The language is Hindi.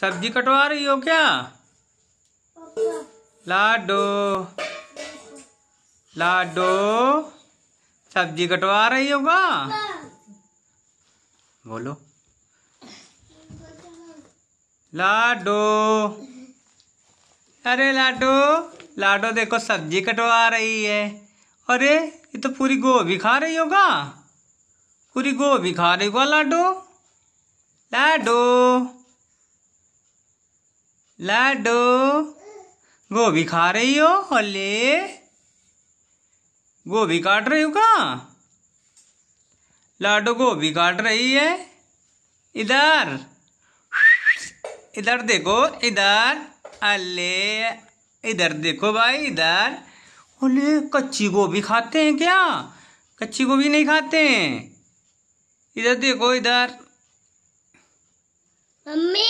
सब्जी कटवा रही हो क्या लाडो लाडो सब्जी कटवा रही होगा बोलो लाडो अरे लाडो लाडो देखो सब्जी कटवा रही है अरे ये तो पूरी गोभी खा रही होगा पूरी गोभी खा रही होगा लाडो लाडो लाडो गोभी खा रही हो अले गोभी काट रही हूँ कहाँ लाडो गोभी काट रही है इधर इधर देखो इधर अले इधर देखो भाई इधर अले कच्ची गोभी खाते हैं क्या कच्ची गोभी नहीं खाते हैं इधर देखो इधर मम्मी